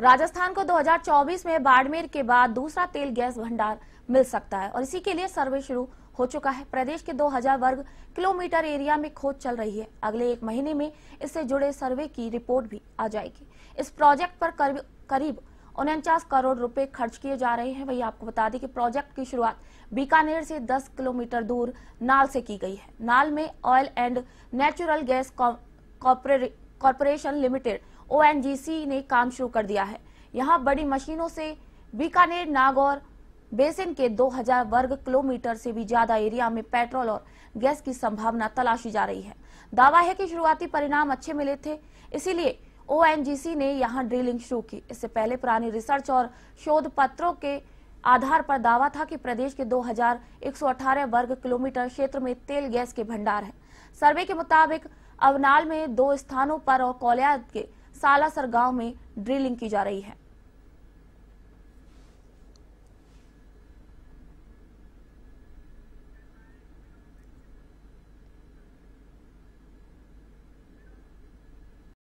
राजस्थान को 2024 में बाड़मेर के बाद दूसरा तेल गैस भंडार मिल सकता है और इसी के लिए सर्वे शुरू हो चुका है प्रदेश के 2000 वर्ग किलोमीटर एरिया में खोज चल रही है अगले एक महीने में इससे जुड़े सर्वे की रिपोर्ट भी आ जाएगी इस प्रोजेक्ट पर करीब उनचास करोड़ रुपए खर्च किए जा रहे हैं वही आपको बता दें कि प्रोजेक्ट की शुरुआत बीकानेर से 10 किलोमीटर दूर नाल से की गई है नाल में oil and natural gas corporation limited ONGC ने काम शुरू कर दिया है यहाँ बड़ी मशीनों से बीकानेर नागौर बेसिन के 2000 वर्ग किलोमीटर से भी ज्यादा एरिया में पेट्रोल और गैस की संभावना तलाशी जा रही है दावा है कि शुरुआती परिणाम अच्छे मिले थे इसीलिए ओएनजीसी ने यहां ड्रिलिंग शुरू की इससे पहले पुरानी रिसर्च और शोध पत्रों के आधार पर दावा था कि प्रदेश के 2118 वर्ग किलोमीटर क्षेत्र में तेल गैस के भंडार है सर्वे के मुताबिक अवनाल में दो स्थानों पर और कोलिया के सालासर गांव में ड्रिलिंग की जा रही है